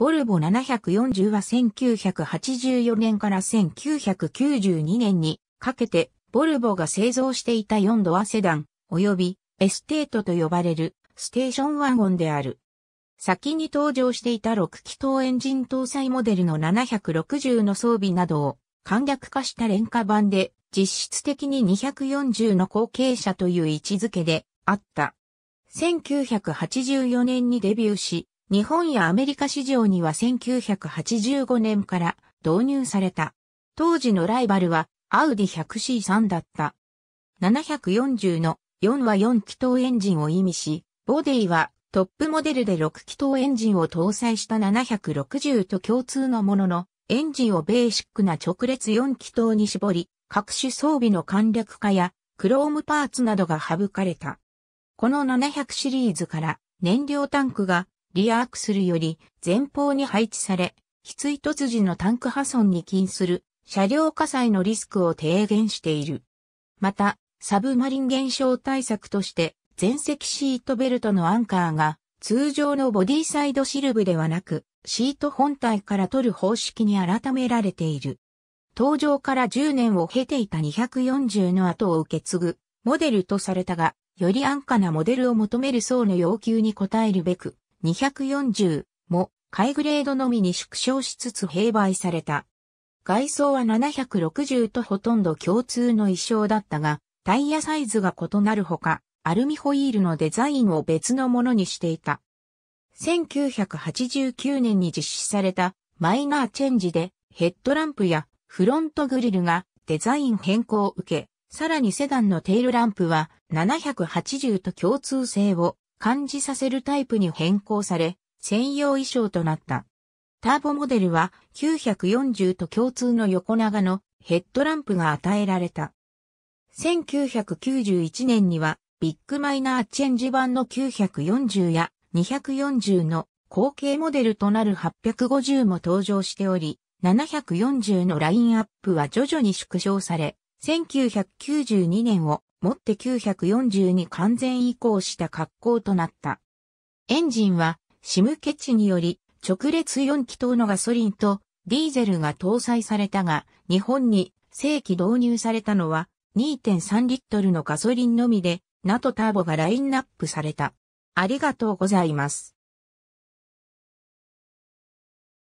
ボルボ740は1984年から1992年にかけて、ボルボが製造していた4ドアセダン、及びエステートと呼ばれるステーションワゴンである。先に登場していた6気筒エンジン搭載モデルの760の装備などを簡略化した廉価版で実質的に240の後継者という位置づけであった。1984年にデビューし、日本やアメリカ市場には1985年から導入された。当時のライバルはアウディ 100C3 だった。740の4は4気筒エンジンを意味し、ボディはトップモデルで6気筒エンジンを搭載した760と共通のものの、エンジンをベーシックな直列4気筒に絞り、各種装備の簡略化やクロームパーツなどが省かれた。この700シリーズから燃料タンクがリアークするより前方に配置され、非追突時のタンク破損に起因する車両火災のリスクを低減している。また、サブマリン現象対策として前席シートベルトのアンカーが通常のボディサイドシルブではなく、シート本体から取る方式に改められている。登場から10年を経ていた240の後を受け継ぐモデルとされたが、より安価なモデルを求める層の要求に応えるべく、240も海グレードのみに縮小しつつ併売された。外装は760とほとんど共通の衣装だったが、タイヤサイズが異なるほか、アルミホイールのデザインを別のものにしていた。1989年に実施されたマイナーチェンジでヘッドランプやフロントグリルがデザイン変更を受け、さらにセダンのテールランプは780と共通性を感じさせるタイプに変更され、専用衣装となった。ターボモデルは940と共通の横長のヘッドランプが与えられた。1991年にはビッグマイナーチェンジ版の940や240の後継モデルとなる850も登場しており、740のラインアップは徐々に縮小され、1992年をもって940に完全移行した格好となった。エンジンはシムケチにより直列4気筒のガソリンとディーゼルが搭載されたが、日本に正規導入されたのは2.3リットルのガソリンのみで、ナトターボがラインナップされた。ありがとうございます。